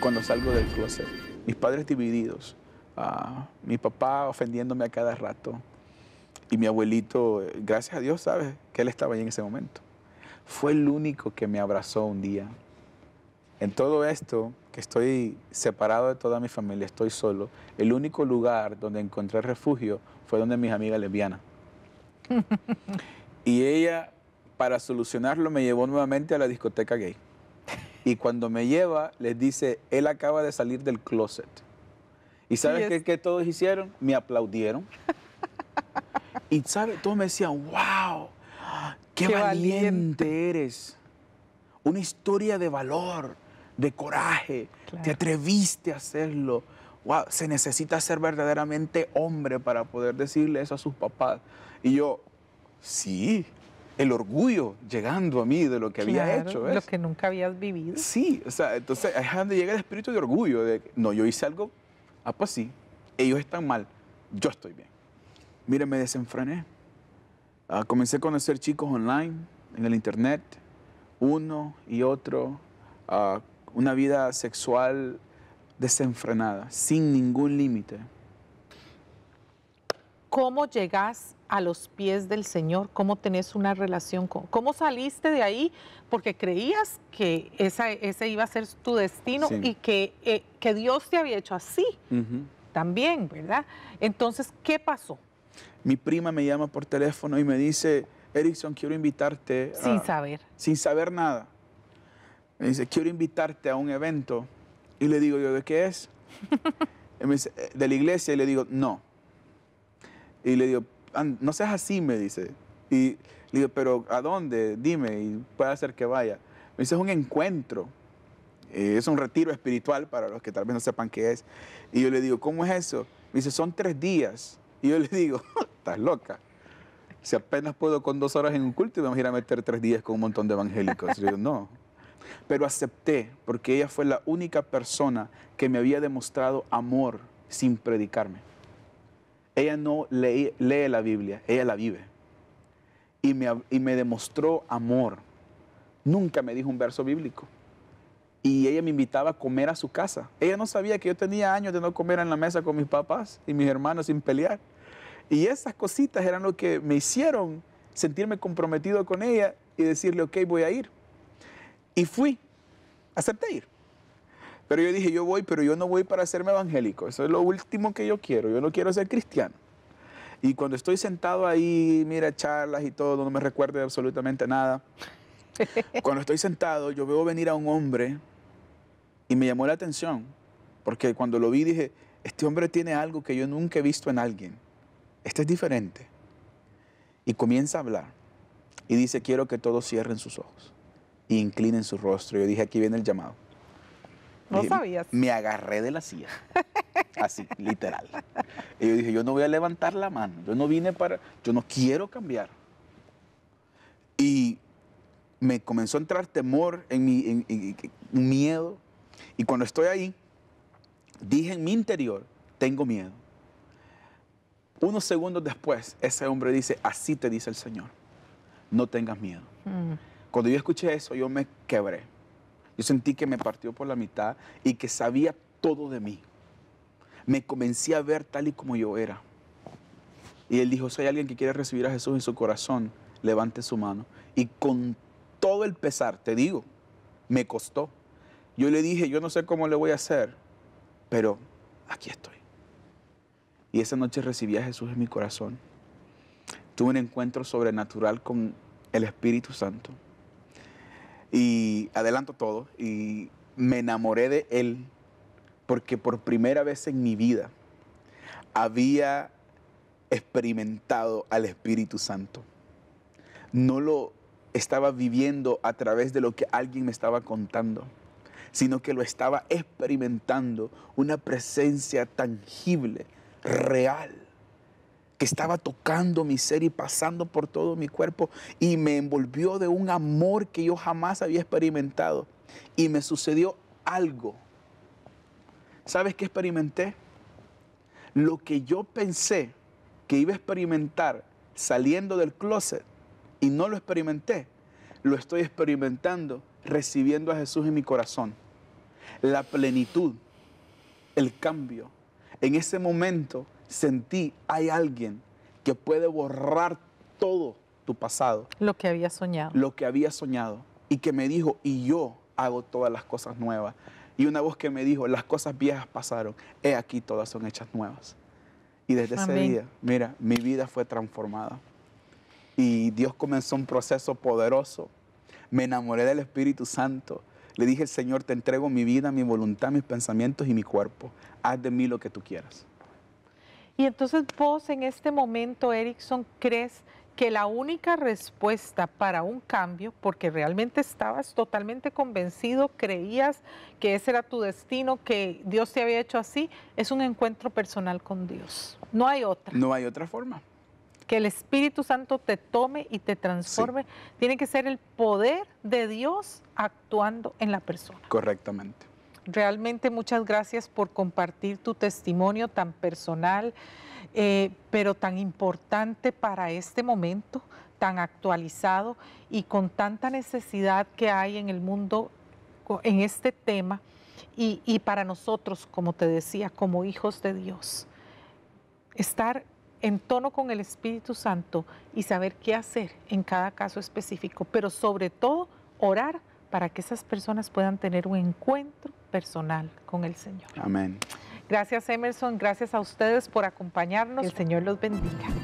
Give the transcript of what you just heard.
cuando salgo del closet. Mis padres divididos, mi papá ofendiéndome a cada rato y mi abuelito, gracias a Dios, sabes que él estaba ahí en ese momento. Fue el único que me abrazó un día. En todo esto, que estoy separado de toda mi familia, estoy solo, el único lugar donde encontré refugio fue donde mis amigas lesbianas. y ella, para solucionarlo, me llevó nuevamente a la discoteca gay. Y cuando me lleva, les dice, él acaba de salir del closet. ¿Y sabes qué, todos hicieron? Me aplaudieron. y sabe, todos me decían, wow, qué, valiente, eres. Una historia de valor, de coraje. Te atreviste a hacerlo. Wow, se necesita ser verdaderamente hombre para poder decirle eso a sus papás. Y yo, sí, el orgullo llegando a mí de lo que había hecho. ¿ves? Lo que nunca habías vivido. Sí, o sea, entonces es donde llega el espíritu de orgullo, de no, yo hice algo, ah, pues sí, ellos están mal, yo estoy bien. mire me desenfrené. Ah, comencé a conocer chicos online, en el internet, uno y otro, ah, una vida sexual desenfrenada, sin ningún límite. ¿Cómo llegas a los pies del Señor, cómo tenés una relación con, cómo saliste de ahí, porque creías que ese iba a ser tu destino y eh, que, Dios te había hecho así también, ¿verdad? Entonces, ¿qué pasó? Mi prima me llama por teléfono y me dice, Erickson, quiero invitarte. Sin saber. Sin saber nada. Me dice, quiero invitarte a un evento. Y le digo yo, ¿de qué es? Eh, de la iglesia. Y le digo, no. Y le digo, no seas así, me dice. Y le digo, pero ¿a dónde? Dime, y puede hacer que vaya. Me dice, es un encuentro. Eh, es un retiro espiritual para los que tal vez no sepan qué es. Y yo le digo, ¿cómo es eso? Me dice, son tres días. Y yo le digo, estás loca. Si apenas puedo con dos horas en un culto, vamos a ir a meter tres días con un montón de evangélicos. Y no. Pero acepté, porque ella fue la única persona que me había demostrado amor sin predicarme. Ella no lee, la Biblia, ella la vive. Y me, y me demostró amor. Nunca me dijo un verso bíblico. Y ella me invitaba a comer a su casa. Ella no sabía que yo tenía años de no comer en la mesa con mis papás y mis hermanos sin pelear. Y esas cositas eran lo que me hicieron sentirme comprometido con ella y decirle, ok, voy a ir. Y fui, acepté ir. Pero yo dije, yo voy, pero yo no voy para hacerme evangélico. Eso es lo último que yo quiero. Yo no quiero ser cristiano. Y cuando estoy sentado ahí, mira charlas y todo, no me recuerda absolutamente nada. cuando estoy sentado, yo veo venir a un hombre y me llamó la atención. Porque cuando lo vi dije, este hombre tiene algo que yo nunca he visto en alguien. Este es diferente. Y comienza a hablar. Y dice, quiero que todos cierren sus ojos y inclinen su rostro. Yo dije, aquí viene el llamado. No eh, sabías. Me agarré de la silla. Así, literal. Y yo dije, yo no voy a levantar la mano. Yo no vine para. Yo no quiero cambiar. Y me comenzó a entrar temor en mi miedo. Y cuando estoy ahí, dije en mi interior, tengo miedo. Unos segundos después, ese hombre dice, así te dice el Señor, no tengas miedo. Mm. Cuando yo escuché eso, yo me quebré. Yo sentí que me partió por la mitad y que sabía todo de mí. Me comencé a ver tal y como yo era. Y él dijo, si hay alguien que quiere recibir a Jesús en su corazón, levante su mano. Y con todo el pesar, te digo, me costó. Yo le dije, yo no sé cómo le voy a hacer, pero aquí estoy. Y esa noche recibí a Jesús en mi corazón. Tuve un encuentro sobrenatural con el Espíritu Santo. Y adelanto todo y me enamoré de él porque por primera vez en mi vida había experimentado al Espíritu Santo. No lo estaba viviendo a través de lo que alguien me estaba contando, sino que lo estaba experimentando una presencia tangible, real que estaba tocando mi ser y pasando por todo mi cuerpo y me envolvió de un amor que yo jamás había experimentado. Y me sucedió algo. ¿Sabes qué experimenté? Lo que yo pensé que iba a experimentar saliendo del closet y no lo experimenté, lo estoy experimentando recibiendo a Jesús en mi corazón. La plenitud, el cambio, en ese momento sentí, hay alguien que puede borrar todo tu pasado. Lo que había soñado. Lo que había soñado. Y que me dijo, y yo hago todas las cosas nuevas. Y una voz que me dijo, las cosas viejas pasaron, he aquí todas son hechas nuevas. Y desde ese día, mira, mi vida fue transformada. Y Dios comenzó un proceso poderoso. Me enamoré del Espíritu Santo le dije, Señor, te entrego mi vida, mi voluntad, mis pensamientos y mi cuerpo. Haz de mí lo que tú quieras. Y entonces vos en este momento, Erickson, crees que la única respuesta para un cambio, porque realmente estabas totalmente convencido, creías que ese era tu destino, que Dios te había hecho así, es un encuentro personal con Dios. No hay otra. No hay otra forma que el Espíritu Santo te tome y te transforme, tiene que ser el poder de Dios actuando en la persona. Correctamente. Realmente muchas gracias por compartir tu testimonio tan personal, eh, pero tan importante para este momento, tan actualizado y con tanta necesidad que hay en el mundo en este tema y, y para nosotros, como te decía, como hijos de Dios. Estar en tono con el Espíritu Santo y saber qué hacer en cada caso específico, pero sobre todo orar para que esas personas puedan tener un encuentro personal con el Señor. Amén. Gracias Emerson, gracias a ustedes por acompañarnos. el Señor los bendiga.